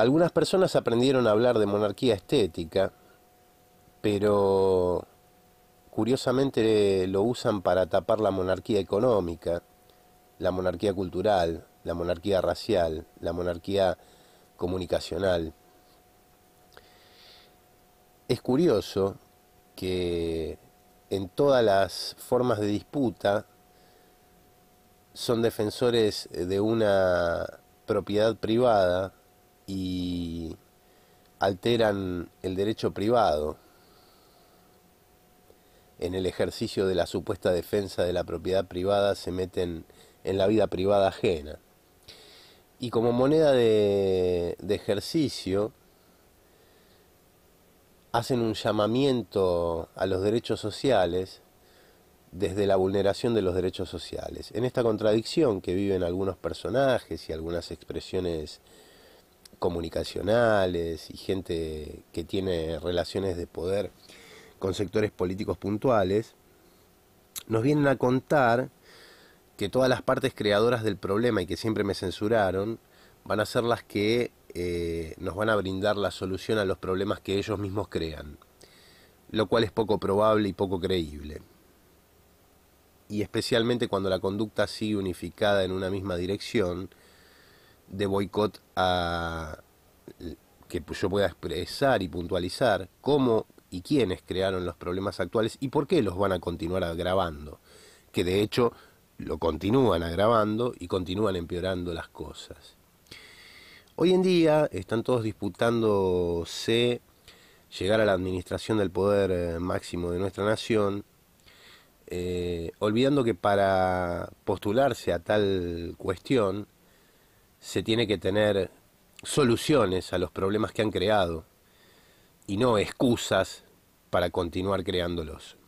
Algunas personas aprendieron a hablar de monarquía estética, pero curiosamente lo usan para tapar la monarquía económica, la monarquía cultural, la monarquía racial, la monarquía comunicacional. Es curioso que en todas las formas de disputa son defensores de una propiedad privada y alteran el derecho privado en el ejercicio de la supuesta defensa de la propiedad privada se meten en la vida privada ajena. Y como moneda de, ejercicio, hacen un llamamiento a los derechos sociales desde la vulneración de los derechos sociales. En esta contradicción que viven algunos personajes y algunas expresiones comunicacionales y gente que tiene relaciones de poder con sectores políticos puntuales, nos vienen a contar que todas las partes creadoras del problema y que siempre me censuraron van a ser las que eh, nos van a brindar la solución a los problemas que ellos mismos crean, lo cual es poco probable y poco creíble. Y especialmente cuando la conducta sigue unificada en una misma dirección, de boicot a que pues yo pueda expresar y puntualizar cómo y quiénes crearon los problemas actuales y por qué los van a continuar agravando, que de hecho lo continúan agravando y continúan empeorando las cosas. Hoy en día están todos disputándose llegar a la administración del poder eh, máximo de nuestra nación, eh, olvidando que para postularse a tal cuestión se tiene que tener soluciones a los problemas que han creado y no excusas para continuar creándolos.